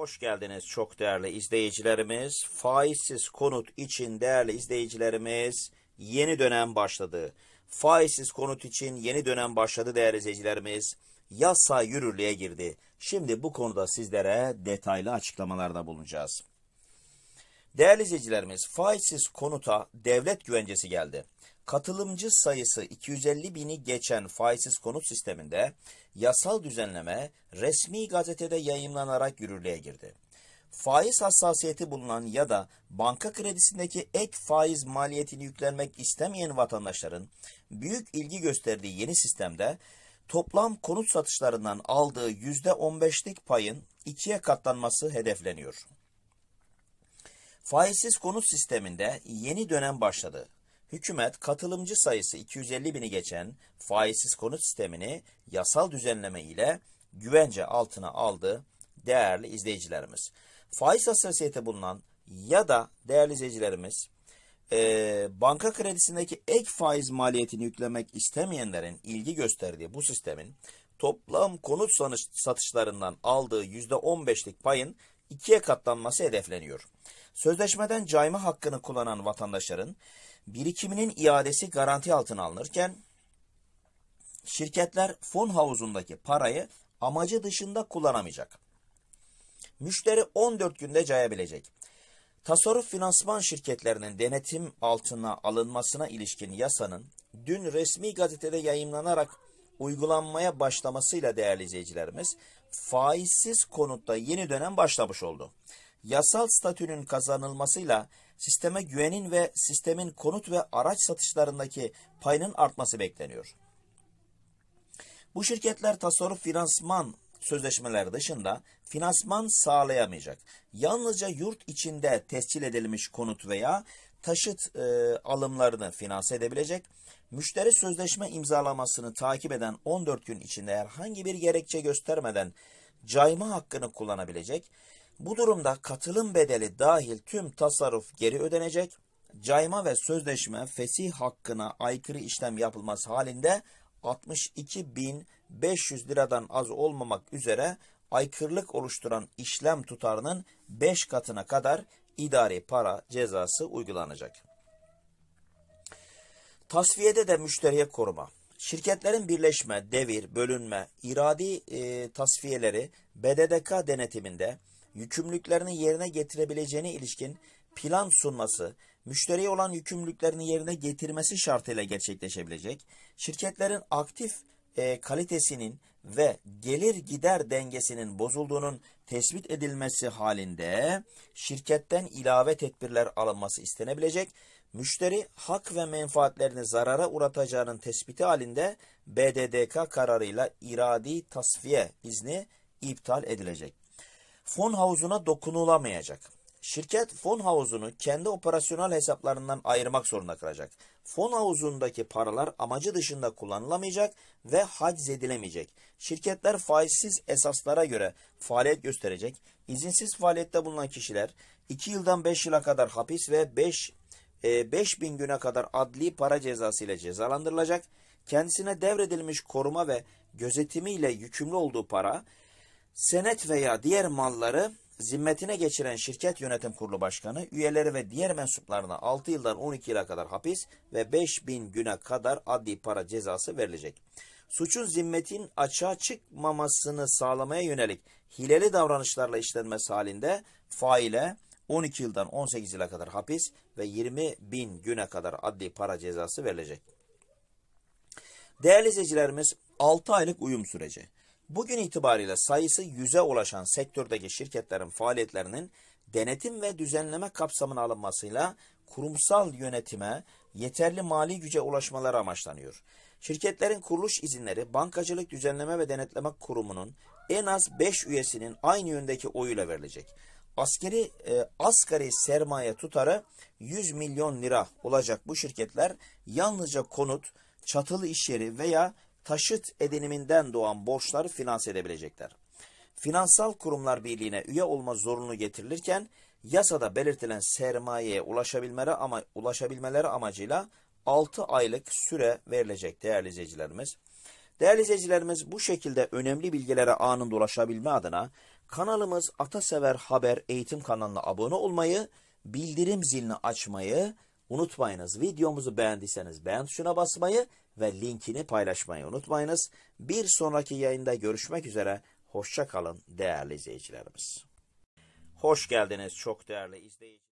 Hoş geldiniz çok değerli izleyicilerimiz. Faizsiz konut için değerli izleyicilerimiz yeni dönem başladı. Faizsiz konut için yeni dönem başladı değerli izleyicilerimiz. Yasa yürürlüğe girdi. Şimdi bu konuda sizlere detaylı açıklamalarda bulunacağız. Değerli izleyicilerimiz faizsiz konuta devlet güvencesi geldi. Katılımcı sayısı 250 bini geçen faizsiz konut sisteminde yasal düzenleme resmi gazetede yayımlanarak yürürlüğe girdi. Faiz hassasiyeti bulunan ya da banka kredisindeki ek faiz maliyetini yüklenmek istemeyen vatandaşların büyük ilgi gösterdiği yeni sistemde toplam konut satışlarından aldığı %15'lik payın ikiye katlanması hedefleniyor. Faizsiz konut sisteminde yeni dönem başladı. Hükümet katılımcı sayısı 250 bini geçen faizsiz konut sistemini yasal düzenleme ile güvence altına aldı değerli izleyicilerimiz. Faiz hassasiyeti bulunan ya da değerli izleyicilerimiz e, banka kredisindeki ek faiz maliyetini yüklemek istemeyenlerin ilgi gösterdiği bu sistemin toplam konut satışlarından aldığı %15'lik payın ikiye katlanması hedefleniyor. Sözleşmeden cayma hakkını kullanan vatandaşların birikiminin iadesi garanti altına alınırken şirketler fon havuzundaki parayı amacı dışında kullanamayacak. Müşteri 14 günde cayabilecek. Tasarruf finansman şirketlerinin denetim altına alınmasına ilişkin yasanın dün resmi gazetede yayınlanarak uygulanmaya başlamasıyla değerli izleyicilerimiz faizsiz konutta yeni dönem başlamış oldu. Yasal statünün kazanılmasıyla sisteme güvenin ve sistemin konut ve araç satışlarındaki payının artması bekleniyor. Bu şirketler tasarruf finansman sözleşmeleri dışında finansman sağlayamayacak. Yalnızca yurt içinde tescil edilmiş konut veya taşıt e, alımlarını finanse edebilecek müşteri sözleşme imzalamasını takip eden 14 gün içinde herhangi bir gerekçe göstermeden cayma hakkını kullanabilecek. Bu durumda katılım bedeli dahil tüm tasarruf geri ödenecek. Cayma ve sözleşme fesih hakkına aykırı işlem yapılması halinde 62.500 liradan az olmamak üzere aykırılık oluşturan işlem tutarının 5 katına kadar idari para cezası uygulanacak. Tasfiyede de müşteriye koruma. Şirketlerin birleşme, devir, bölünme, iradi e, tasfiyeleri BDDK denetiminde yükümlülüklerini yerine getirebileceğine ilişkin plan sunması, müşteriye olan yükümlülüklerini yerine getirmesi şartıyla gerçekleşebilecek, şirketlerin aktif e, kalitesinin ve gelir gider dengesinin bozulduğunun tespit edilmesi halinde şirketten ilave tedbirler alınması istenebilecek, müşteri hak ve menfaatlerini zarara uğratacağının tespiti halinde BDDK kararıyla iradi tasfiye izni iptal edilecek. Fon havuzuna dokunulamayacak. Şirket fon havuzunu kendi operasyonel hesaplarından ayırmak zorunda kalacak. Fon havuzundaki paralar amacı dışında kullanılamayacak ve haczedilemeyecek. Şirketler faizsiz esaslara göre faaliyet gösterecek. İzinsiz faaliyette bulunan kişiler 2 yıldan 5 yıla kadar hapis ve 5 e, 5000 güne kadar adli para cezası ile cezalandırılacak. Kendisine devredilmiş koruma ve gözetimi ile yükümlü olduğu para, senet veya diğer malları zimmetine geçiren şirket yönetim kurulu başkanı, üyeleri ve diğer mensuplarına 6 yıldan 12 yıla kadar hapis ve 5000 güne kadar adli para cezası verilecek. Suçun zimmetin açığa çıkmamasını sağlamaya yönelik hileli davranışlarla işlenmesi halinde faile, 12 yıldan 18 yıla kadar hapis ve 20 bin güne kadar adli para cezası verilecek. Değerli seyircilerimiz 6 aylık uyum süreci. Bugün itibariyle sayısı 100'e ulaşan sektördeki şirketlerin faaliyetlerinin denetim ve düzenleme kapsamına alınmasıyla kurumsal yönetime yeterli mali güce ulaşmaları amaçlanıyor. Şirketlerin kuruluş izinleri Bankacılık Düzenleme ve Denetleme Kurumu'nun en az 5 üyesinin aynı yöndeki oyuyla verilecek askeri e, asgari sermaye tutarı 100 milyon lira olacak bu şirketler yalnızca konut, çatılı iş yeri veya taşıt ediniminden doğan borçları finanse edebilecekler. Finansal Kurumlar Birliği'ne üye olma zorunlu getirilirken yasada belirtilen sermayeye ulaşabilmeleri, ama, ulaşabilmeleri amacıyla 6 aylık süre verilecek değerli izleyicilerimiz. Değerli izleyicilerimiz bu şekilde önemli bilgilere anında ulaşabilme adına kanalımız Atasever Haber Eğitim kanalına abone olmayı, bildirim zilini açmayı unutmayınız. Videomuzu beğendiyseniz beğen tuşuna basmayı ve linkini paylaşmayı unutmayınız. Bir sonraki yayında görüşmek üzere. hoşçakalın değerli izleyicilerimiz. Hoş geldiniz çok değerli izleyicilerimiz.